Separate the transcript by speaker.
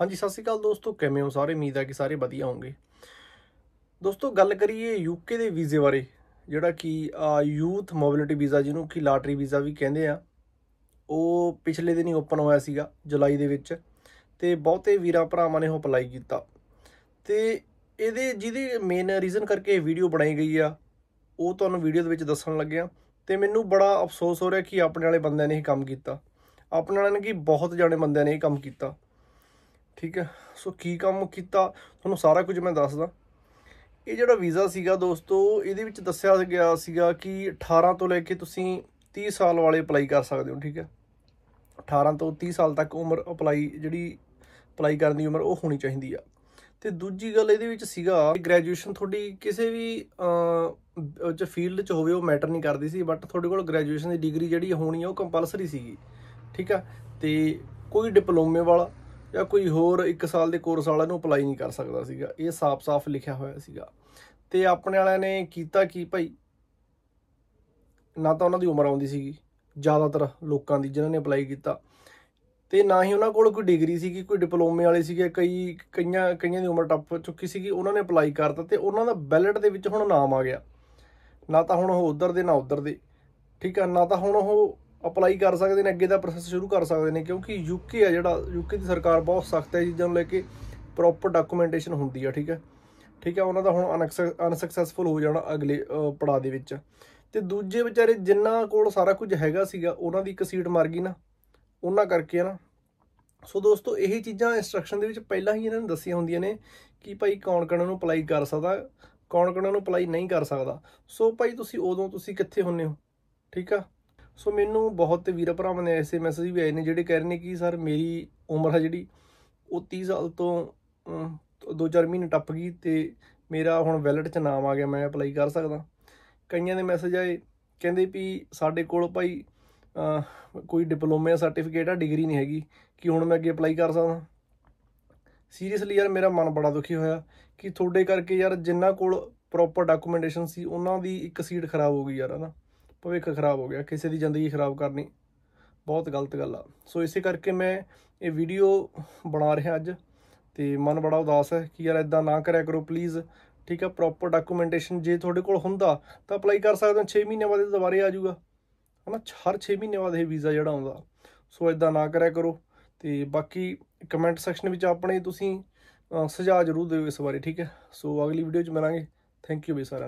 Speaker 1: ਹਾਂਜੀ ਸਤਿ ਸ਼੍ਰੀ ਅਕਾਲ ਦੋਸਤੋ ਕਿਵੇਂ ਹੋ ਸਾਰੇ ਉਮੀਦ ਹੈ ਕਿ ਸਾਰੇ ਵਧੀਆ ਹੋਵੋਗੇ ਦੋਸਤੋ ਗੱਲ ਕਰੀਏ ਯੂਕੇ ਦੇ ਵੀਜ਼ੇ ਬਾਰੇ ਜਿਹੜਾ ਕਿ ਯੂਥ ਮੋਬਿਲਿਟੀ ਵੀਜ਼ਾ ਜਿਹਨੂੰ ਕਿ ਲਾਟਰੀ ਵੀਜ਼ਾ ਵੀ ਕਹਿੰਦੇ ਆ ਉਹ ਪਿਛਲੇ ਦਿਨੀ ਓਪਨ ਹੋਇਆ ਸੀਗਾ ਜੁਲਾਈ ਦੇ ਵਿੱਚ ਤੇ ਬਹੁਤੇ ਵੀਰਾਂ ਭਰਾਵਾਂ ਨੇ ਉਹ ਅਪਲਾਈ ਕੀਤਾ ਤੇ ਇਹਦੇ ਜਿਹਦੇ ਮੇਨ ਰੀਜ਼ਨ ਕਰਕੇ ਇਹ ਵੀਡੀਓ ਬਣਾਈ ਗਈ ਆ ਉਹ ਤੁਹਾਨੂੰ ਵੀਡੀਓ ਦੇ ਵਿੱਚ ਦੱਸਣ ਲੱਗਿਆ ਤੇ ਮੈਨੂੰ ਬੜਾ ਅਫਸੋਸ ਹੋ ਰਿਹਾ ਕਿ ਆਪਣੇ ਵਾਲੇ ਬੰਦਿਆਂ ਨੇ ਇਹ ਕੰਮ ਕੀਤਾ ਆਪਣੇ ਵਾਲਿਆਂ ਨੇ ਕਿ ਬਹੁਤ ਜਾਣੇ ਬੰਦਿਆਂ ਨੇ ਇਹ ਕੰਮ ਕੀਤਾ ਠੀਕ ਹੈ ਸੋ ਕੀ ਕੰਮ ਕੀਤਾ ਤੁਹਾਨੂੰ ਸਾਰਾ ਕੁਝ ਮੈਂ ਦੱਸਦਾ ਇਹ ਜਿਹੜਾ ਵੀਜ਼ਾ ਸੀਗਾ ਦੋਸਤੋ ਇਹਦੇ ਵਿੱਚ ਦੱਸਿਆ ਗਿਆ ਸੀਗਾ ਕਿ 18 ਤੋਂ ਲੈ ਕੇ ਤੁਸੀਂ 30 ਸਾਲ ਵਾਲੇ ਅਪਲਾਈ ਕਰ ਸਕਦੇ ਹੋ ਠੀਕ ਹੈ 18 ਤੋਂ 30 ਸਾਲ ਤੱਕ ਉਮਰ ਅਪਲਾਈ ਜਿਹੜੀ ਅਪਲਾਈ ਕਰਨ ਦੀ ਉਮਰ ਉਹ ਹੋਣੀ ਚਾਹੀਦੀ ਆ ਤੇ ਦੂਜੀ ਗੱਲ ਇਹਦੇ ਵਿੱਚ ਸੀਗਾ ਗ੍ਰੈਜੂਏਸ਼ਨ ਤੁਹਾਡੀ ਕਿਸੇ ਵੀ ਚ ਫੀਲਡ ਚ ਹੋਵੇ ਉਹ ਮੈਟਰ ਨਹੀਂ ਕਰਦੀ ਸੀ ਬਟ ਤੁਹਾਡੇ ਕੋਲ ਗ੍ਰੈਜੂਏਸ਼ਨ ਦੀ ਡਿਗਰੀ ਜਿਹੜੀ ਹੋਣੀ ਆ ਉਹ ਕੰਪਲਸਰੀ ਸੀਗੀ ਠੀਕ ਆ ਤੇ ਕੋਈ ਡਿਪਲੋਮੇ ਵਾਲਾ ਜਾਂ ਕੋਈ ਹੋਰ 1 ਸਾਲ ਦੇ ਕੋਰਸ ਵਾਲਾ ਨੂੰ ਅਪਲਾਈ ਨਹੀਂ ਕਰ ਸਕਦਾ ਸੀਗਾ ਇਹ ਸਾਫ਼-ਸਾਫ਼ ਲਿਖਿਆ ਹੋਇਆ ਸੀਗਾ ਤੇ ਆਪਣੇ ਵਾਲਿਆਂ ਨੇ ਕੀਤਾ ਕੀ ਭਾਈ ਨਾ ਤਾਂ ਉਹਨਾਂ ਦੀ ਉਮਰ ਆਉਂਦੀ ਸੀਗੀ ਜ਼ਿਆਦਾਤਰ ਲੋਕਾਂ ਦੀ ਜਿਨ੍ਹਾਂ ਨੇ ਅਪਲਾਈ ਕੀਤਾ ਤੇ ਨਾ ਹੀ ਉਹਨਾਂ ਕੋਲ ਕੋਈ ਡਿਗਰੀ ਸੀਗੀ ਕੋਈ ਡਿਪਲੋਮੇ ਵਾਲੇ ਸੀਗੇ ਕਈ ਕਈਆਂ ਕਈਆਂ ਦੀ ਉਮਰ ਟੱਪ ਚੁੱਕੀ ਸੀਗੀ ਉਹਨਾਂ ਨੇ ਅਪਲਾਈ ਕਰਤਾ ਤੇ ਉਹਨਾਂ ਦਾ ਬੈਲਟ ਦੇ ਵਿੱਚ ਹੁਣ ਨਾਮ ਆ ਗਿਆ ਨਾ ਤਾਂ ਹੁਣ ਉਹ ਉਧਰ ਦੇ ਨਾ ਉਧਰ ਦੇ ਠੀਕ ਆ ਨਾ ਤਾਂ ਹੁਣ ਉਹ ਅਪਲਾਈ ਕਰ ਸਕਦੇ ਨੇ ਅੱਗੇ ਦਾ ਪ੍ਰੋਸੈਸ ਸ਼ੁਰੂ ਕਰ ਸਕਦੇ ਨੇ ਕਿਉਂਕਿ ਯੂਕੇ ਆ ਜਿਹੜਾ ਯੂਕੇ ਦੀ ਸਰਕਾਰ ਬਹੁਤ ਸਖਤ ਹੈ ਚੀਜ਼ਾਂ ਨੂੰ ਲੈ ਕੇ ਪ੍ਰੋਪਰ ਡਾਕੂਮੈਂਟੇਸ਼ਨ ਹੁੰਦੀ ਆ ਠੀਕ ਹੈ ਠੀਕ ਹੈ ਉਹਨਾਂ ਦਾ ਹੁਣ ਅਨਸਕਸੈਸਫੁਲ ਹੋ ਜਾਣਾ ਅਗਲੇ ਪੜਾਅ ਦੇ ਵਿੱਚ ਤੇ ਦੂਜੇ ਵਿਚਾਰੇ ਜਿੰਨਾ ਕੋਲ ਸਾਰਾ ਕੁਝ ਹੈਗਾ ਸੀਗਾ ਉਹਨਾਂ ਦੀ ਇੱਕ ਸੀਟ ਮਰ ਗਈ ਨਾ ਉਹਨਾਂ ਕਰਕੇ ਨਾ ਸੋ ਦੋਸਤੋ ਇਹ ਚੀਜ਼ਾਂ ਇਨਸਟਰਕਸ਼ਨ ਦੇ ਵਿੱਚ ਪਹਿਲਾਂ ਹੀ ਇਹਨਾਂ ਨੂੰ ਦੱਸੀਆਂ ਹੁੰਦੀਆਂ ਨੇ ਕਿ ਭਾਈ ਕੌਣ ਕੌਣ ਨੂੰ ਅਪਲਾਈ ਕਰ ਸਕਦਾ ਕੌਣ ਕੌਣ ਨੂੰ ਅਪਲਾਈ ਨਹੀਂ ਕਰ ਸਕਦਾ ਸੋ ਭਾਈ ਤੁਸੀਂ ਉਦੋਂ ਤੁਸੀਂ ਕਿੱਥੇ ਹੁੰਨੇ ਹੋ ਠੀਕ ਆ ਸੋ ਮੈਨੂੰ ਬਹੁਤ ਵੀਰ ਭਰਾਵਾਂ ਨੇ ਐਸੇ ਮੈਸੇਜ ਵੀ ਆਏ ਨੇ ਜਿਹੜੇ ਕਹਿ ਰਹੇ ਨੇ ਕਿ ਸਰ ਮੇਰੀ ਉਮਰ ਹੈ ਜਿਹੜੀ ਉਹ 30 ਸਾਲ ਤੋਂ 2-4 ਮਹੀਨੇ ਟੱਪ ਗਈ ਤੇ ਮੇਰਾ ਹੁਣ ਵੈਲਟ 'ਚ ਨਾਮ ਆ ਗਿਆ ਮੈਂ ਅਪਲਾਈ ਕਰ ਸਕਦਾ ਕਈਆਂ ਦੇ ਮੈਸੇਜ ਆਏ ਕਹਿੰਦੇ ਵੀ ਸਾਡੇ ਕੋਲ ਭਾਈ ਕੋਈ ਡਿਪਲੋਮਾ ਸਰਟੀਫਿਕੇਟ ਆ ਡਿਗਰੀ ਨਹੀਂ ਹੈਗੀ ਕਿ ਹੁਣ ਮੈਂ ਅੱਗੇ ਅਪਲਾਈ ਕਰ ਸਕਦਾ ਸੀਰੀਅਸਲੀ ਯਾਰ ਮੇਰਾ ਮਨ ਬੜਾ ਦੁਖੀ ਹੋਇਆ ਕਿ ਤੁਹਾਡੇ ਕਰਕੇ ਯਾਰ ਜਿੰਨਾ ਕੋਲ ਪ੍ਰੋਪਰ ਡਾਕੂਮੈਂਟੇਸ਼ਨ ਸੀ ਉਹਨਾਂ ਦੀ ਇੱਕ ਸੀਟ ਖਰਾਬ ਹੋ ਗਈ ਯਾਰ ਹਨਾ ਭਵਿੱਖ ਖਰਾਬ ਹੋ ਗਿਆ ਕਿਸੇ ਦੀ ਜ਼ਿੰਦਗੀ ਖਰਾਬ ਕਰਨੀ ਬਹੁਤ ਗਲਤ ਗੱਲ ਆ ਸੋ ਇਸੇ ਕਰਕੇ ਮੈਂ ਇਹ ਵੀਡੀਓ ਬਣਾ ਰਿਹਾ ਅੱਜ ਤੇ ਮਨ ਬੜਾ ਉਦਾਸ ਹੈ ਕਿ ਯਾਰ ਇਦਾਂ ਨਾ ਕਰਿਆ ਕਰੋ ਪਲੀਜ਼ ਠੀਕ ਆ ਪ੍ਰੋਪਰ ਡਾਕੂਮੈਂਟੇਸ਼ਨ ਜੇ ਤੁਹਾਡੇ ਕੋਲ ਹੁੰਦਾ ਤਾਂ ਅਪਲਾਈ ਕਰ ਸਕਦੇ ਹੋ 6 ਮਹੀਨੇ ਬਾਅਦ ਦੁਬਾਰੇ ਆ ਜਾਊਗਾ ਹਨਾ ਹਰ 6 ਮਹੀਨੇ ਬਾਅਦ ਇਹ ਵੀਜ਼ਾ ਜਿਹੜਾ ਆਉਂਦਾ ਸੋ ਇਦਾਂ ਨਾ ਕਰਿਆ ਕਰੋ ਤੇ ਬਾਕੀ ਕਮੈਂਟ ਸੈਕਸ਼ਨ ਵਿੱਚ ਆਪਣੇ ਤੁਸੀਂ ਸੁਝਾਅ ਜ਼ਰੂਰ ਦਿਓ ਇਸ ਬਾਰੇ ਠੀਕ ਹੈ ਸੋ ਅਗਲੀ ਵੀਡੀਓ 'ਚ ਮਿਲਾਂਗੇ ਥੈਂਕ ਯੂ ਬਈ ਸਾਰਾ